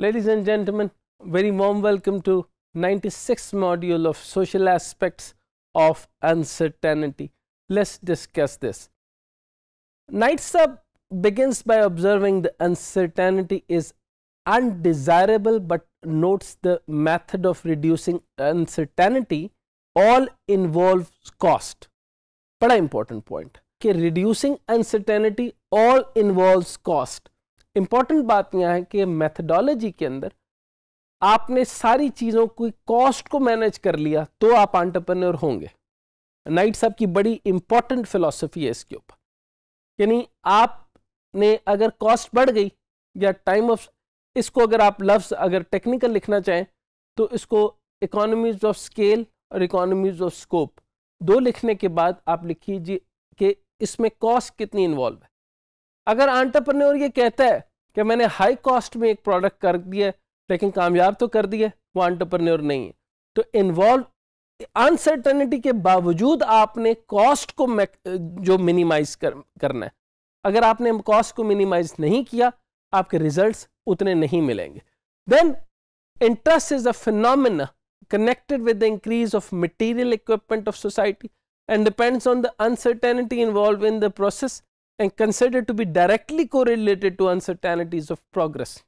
Ladies and gentlemen, very warm welcome to 96th module of social aspects of uncertainty. Let's discuss this. Knight sub begins by observing the uncertainty is undesirable, but notes the method of reducing uncertainty all involves cost. But important point. Okay, reducing uncertainty all involves cost. Important बात यह है कि methodology के अंदर आपने सारी चीज़ों की कॉस्ट को मैनेज कर लिया तो आप आंटरप्रेन्योर होंगे नाइट साहब की बड़ी इंपॉर्टेंट फिलोसफी है इसके ऊपर यानी आपने अगर कॉस्ट बढ़ गई या टाइम ऑफ इसको अगर आप लफ्ज़ अगर टेक्निकल लिखना चाहें तो इसको इकोनॉमीज ऑफ स्केल और इकोनॉमीज ऑफ स्कोप दो लिखने के बाद आप लिखिए कि इसमें कॉस्ट कितनी इन्वॉल्व है अगर आंटरप्रेन्योर ये कहता है कि मैंने हाई कॉस्ट में एक प्रोडक्ट कर दिया लेकिन कामयाब तो कर दिया वो एंटरप्रेन्योर नहीं है तो इन्वॉल्व अनसर्टनिटी के बावजूद आपने कॉस्ट को जो मिनिमाइज कर, करना है अगर आपने कॉस्ट को मिनिमाइज नहीं किया आपके रिजल्ट्स उतने नहीं मिलेंगे then interest is a phenomena connected with the increase of material equipment of society and depends on the uncertainty involve in the process and considered to be directly correlated to uncertainties of progress.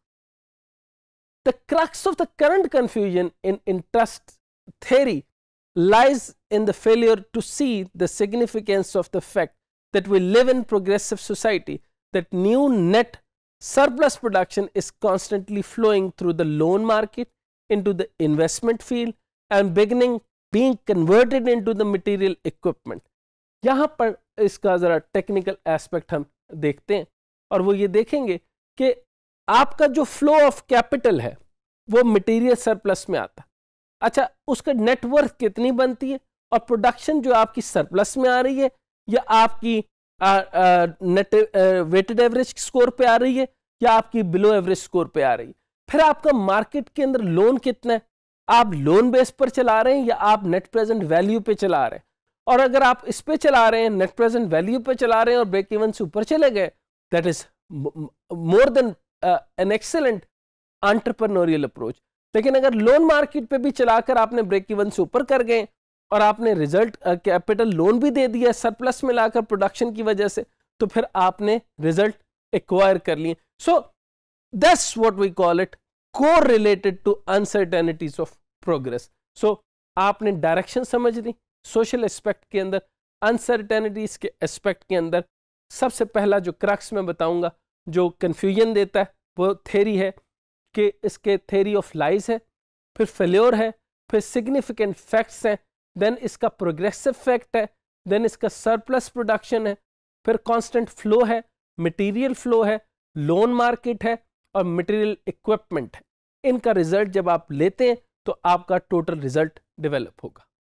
The crux of the current confusion in interest theory lies in the failure to see the significance of the fact that we live in progressive society that new net surplus production is constantly flowing through the loan market into the investment field and beginning being converted into the material equipment. यहाँ पर इसका ज़रा technical aspect हम देखते हैं और वो ये देखेंगे कि आपका जो फ्लो ऑफ कैपिटल है वो मटेरियल सरप्लस में आता अच्छा उसका नेटवर्थ कितनी बनती है और प्रोडक्शन जो आपकी सरप्लस में आ रही है या आपकी नेट वेटेड एवरेज स्कोर पे आ रही है या आपकी बिलो एवरेज स्कोर पे आ रही है फिर आपका मार्केट के अंदर लोन कितना है आप लोन बेस पर चला रहे हैं या आप नेट प्रेजेंट वैल्यू पे चला रहे हैं और अगर आप इस पे चला रहे हैं नेट प्रेजेंट वैल्यू पे चला रहे हैं और ब्रेक इवन से ऊपर चले गए that is more than an excellent entrepreneurial approach लेकिन अगर लोन मार्केट पे भी चलाकर आपने ब्रेक इवन से ऊपर कर गए और आपने रिजल्ट कैपिटल लोन भी दे दिया सरप्लस में लाकर प्रोडक्शन की वजह से तो फिर आपने रिजल्ट एक्वायर कर लिए so thus what we call it को related to uncertainties of progress so आपने डायरेक्शन समझ ली सोशल एस्पेक्ट के अंदर अनसर्टेनिटीज़ के एस्पेक्ट के अंदर सबसे पहला जो क्रक्स मैं बताऊंगा जो कन्फ्यूजन देता है वो थेरी है कि इसके थेरी ऑफ लाइज है फिर फेल्योर है फिर सिग्निफिकेंट फैक्ट्स हैं देन इसका प्रोग्रेसिव फैक्ट है देन इसका सरप्लस प्रोडक्शन है फिर कांस्टेंट फ्लो है मटेरियल फ्लो है लोन मार्केट है और मटेरियल इक्विपमेंट है इनका रिजल्ट जब आप लेते हैं तो आपका टोटल रिजल्ट डेवलप होगा